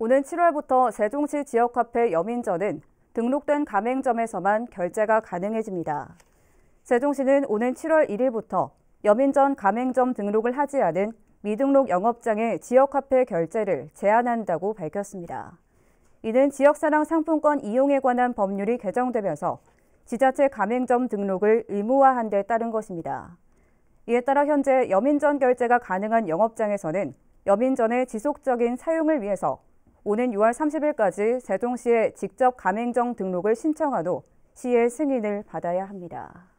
오는 7월부터 세종시 지역화폐 여민전은 등록된 가맹점에서만 결제가 가능해집니다. 세종시는 오는 7월 1일부터 여민전 가맹점 등록을 하지 않은 미등록 영업장의 지역화폐 결제를 제한한다고 밝혔습니다. 이는 지역사랑 상품권 이용에 관한 법률이 개정되면서 지자체 가맹점 등록을 의무화한 데 따른 것입니다. 이에 따라 현재 여민전 결제가 가능한 영업장에서는 여민전의 지속적인 사용을 위해서 오는 6월 30일까지 세종시에 직접 가맹점 등록을 신청하후 시의 승인을 받아야 합니다.